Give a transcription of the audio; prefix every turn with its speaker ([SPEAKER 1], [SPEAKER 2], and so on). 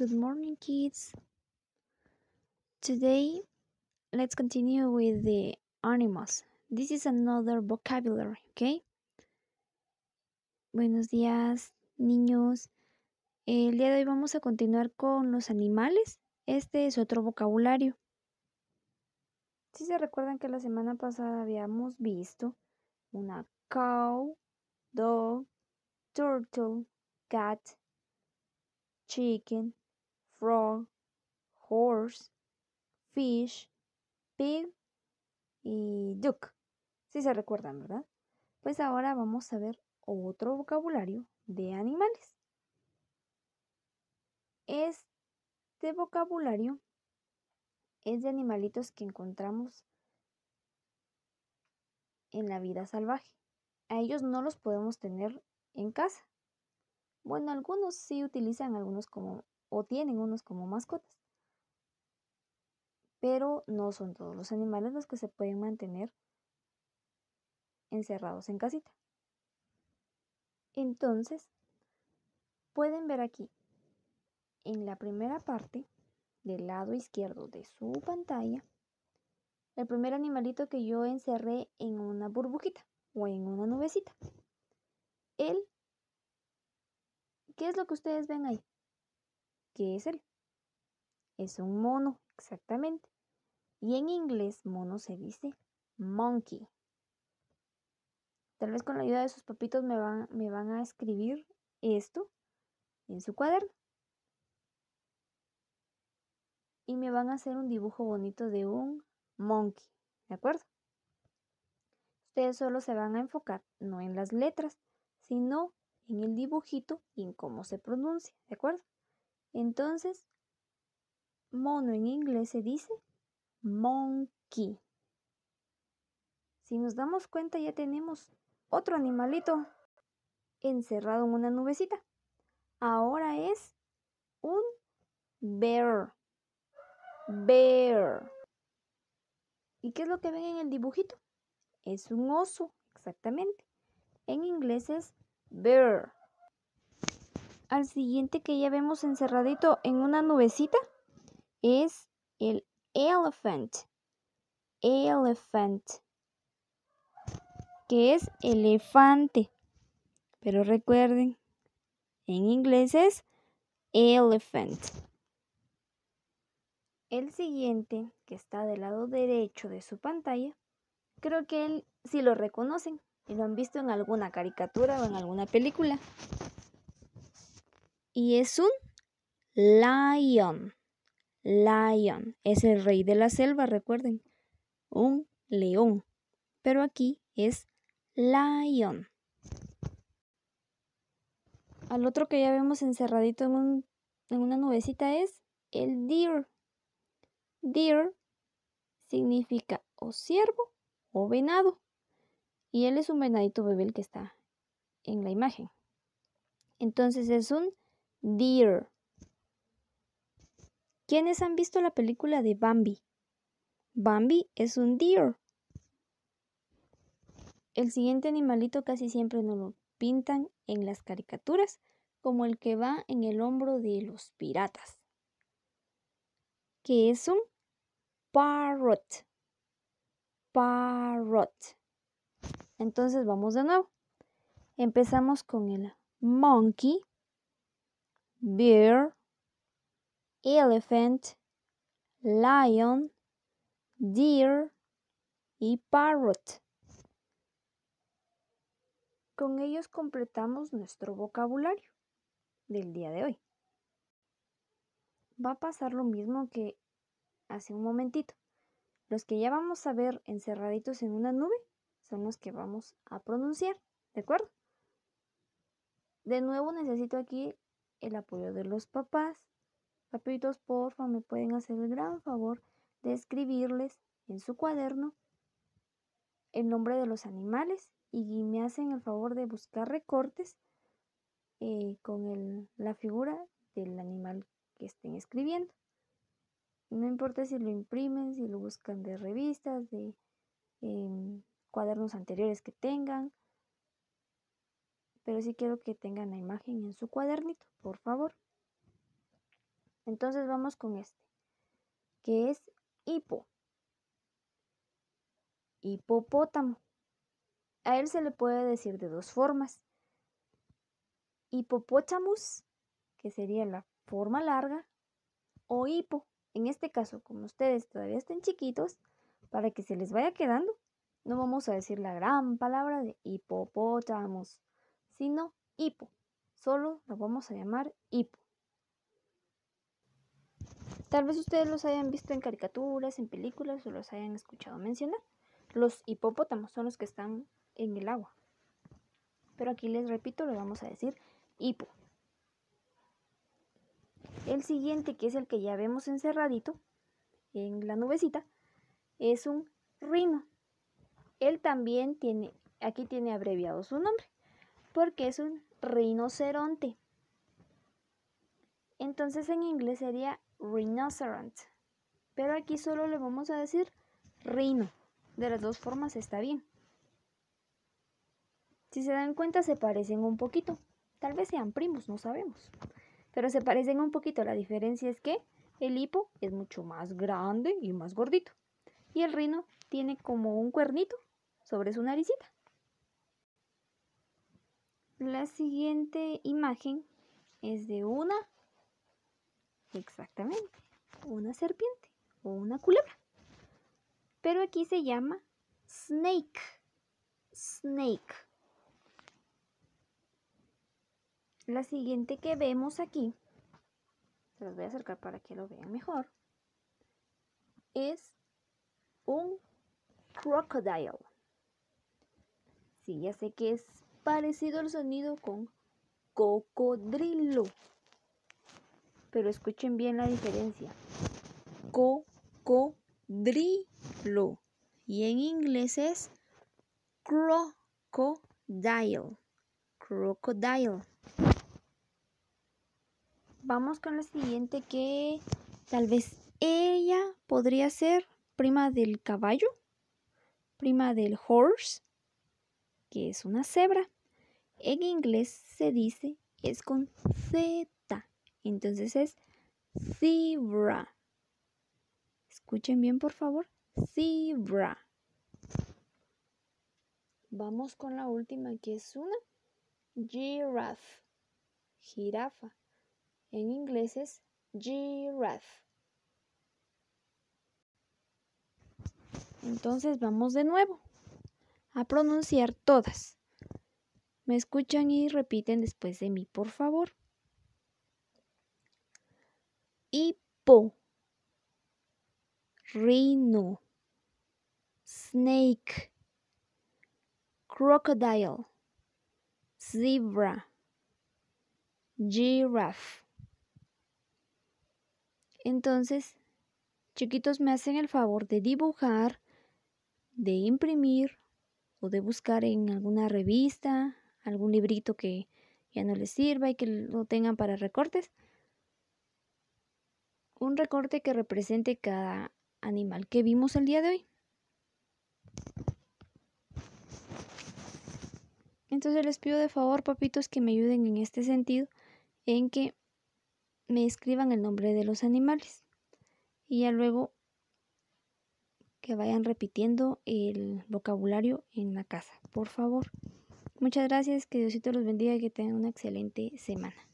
[SPEAKER 1] Good morning, kids. Today, let's continue with the animals. This is another vocabulary, okay? Buenos días, niños. El día de hoy vamos a continuar con los animales. Este es otro vocabulario. Si se recuerdan que la semana pasada habíamos visto una cow, dog, turtle, cat, chicken, frog, horse, fish, pig y duck. Si se recuerdan, ¿verdad? Pues ahora vamos a ver otro vocabulario de animales. Este vocabulario es de animalitos que encontramos en la vida salvaje. A ellos no los podemos tener en casa. Bueno, algunos sí utilizan algunos como o tienen unos como mascotas. Pero no son todos los animales los que se pueden mantener encerrados en casita. Entonces, pueden ver aquí, en la primera parte del lado izquierdo de su pantalla, el primer animalito que yo encerré en una burbujita o en una nubecita. Él, ¿qué es lo que ustedes ven ahí? ¿Qué es él? Es un mono, exactamente. Y en inglés, mono se dice monkey. Tal vez con la ayuda de sus papitos me van, me van a escribir esto en su cuaderno. Y me van a hacer un dibujo bonito de un monkey, ¿de acuerdo? Ustedes solo se van a enfocar no en las letras, sino en el dibujito y en cómo se pronuncia, ¿de acuerdo? Entonces, mono en inglés se dice monkey. Si nos damos cuenta ya tenemos otro animalito encerrado en una nubecita. Ahora es un bear. Bear. ¿Y qué es lo que ven en el dibujito? Es un oso, exactamente. En inglés es bear al siguiente que ya vemos encerradito en una nubecita es el elephant. Elephant. Que es elefante. Pero recuerden, en inglés es elephant. El siguiente, que está del lado derecho de su pantalla, creo que él sí lo reconocen y lo han visto en alguna caricatura o en alguna película y es un lion. Lion es el rey de la selva, recuerden, un león. Pero aquí es lion. Al otro que ya vemos encerradito en, una nubecita es el deer. Deer significa o ciervo o venado. Y él es un venadito bebé el que está en la imagen. Entonces es un Deer. ¿Quiénes han visto la película de Bambi? Bambi es un deer. El siguiente animalito casi siempre nos lo pintan en las caricaturas como el que va en el hombro de los piratas, que es un parrot. Parrot. Entonces vamos de nuevo. Empezamos con el monkey, bear, elephant, lion, deer y parrot. Con ellos completamos nuestro vocabulario del día de hoy. Va a pasar lo mismo que hace un momentito. Los que ya vamos a ver encerraditos en una nube son los que vamos a pronunciar, ¿de acuerdo? De nuevo necesito aquí el apoyo de los papás. Papitos, porfa, me pueden hacer el gran favor de escribirles en su cuaderno el nombre de los animales y me hacen el favor de buscar recortes eh, con la figura del animal que estén escribiendo. No importa si lo imprimen, si lo buscan de revistas, de em, cuadernos anteriores que tengan pero sí quiero que tengan la imagen en su cuadernito, por favor. Entonces vamos con este, que es hipo, hipopótamo. A él se le puede decir de dos formas. hipopótamus, que sería la forma larga, o hipo. En este caso, como ustedes todavía están chiquitos, para que se les vaya quedando, no vamos a decir la gran palabra de hipopótamos sino hipo. Solo lo vamos a llamar hipo. Tal vez ustedes los hayan visto en caricaturas, en películas o los hayan escuchado mencionar. Los hipopótamos son los que están en el agua. Pero aquí les repito, le vamos a decir hipo. El siguiente, que es el que ya vemos encerradito en la nubecita, es un rino. Él también tiene, aquí tiene abreviado su nombre porque es un rinoceronte. Entonces en inglés sería rhinoceront. Pero aquí solo le vamos a decir rino. De las dos formas está bien. Si se dan cuenta se parecen un poquito. Tal vez sean primos, no sabemos. Pero se parecen un poquito. La diferencia es que el hipo es mucho más grande y más gordito. Y el rino tiene como un cuernito sobre su naricita. La siguiente imagen es de una, exactamente, una serpiente o una culebra. Pero aquí se llama snake, snake. La siguiente que vemos aquí, se las voy a acercar para que lo vean mejor, es un crocodile. Sí, ya sé que es parecido al sonido con cocodrilo. Pero escuchen bien la diferencia. Cocodrilo. Y en inglés es crocodile. Crocodile. Vamos con la siguiente que tal vez ella podría ser prima del caballo, prima del horse que es una cebra. En inglés se dice es con Z, entonces es zebra. Escuchen bien, por favor. Zebra. Vamos con la última que es una giraffe. Jirafa. En inglés es giraffe. Entonces vamos de nuevo a pronunciar todas. Me escuchan y repiten después de mí, por favor. Hipo. Rino. snake, crocodile, zebra, giraffe. Entonces, chiquitos, me hacen el favor de dibujar, de imprimir o de buscar en alguna revista, algún librito que ya no les sirva y que lo tengan para recortes. Un recorte que represente cada animal que vimos el día de hoy. Entonces les pido de favor, papitos, que me ayuden en este sentido, en que me escriban el nombre de los animales. Y ya luego que vayan repitiendo el vocabulario en la casa, por favor. Muchas gracias, que Diosito los bendiga y que tengan una excelente semana.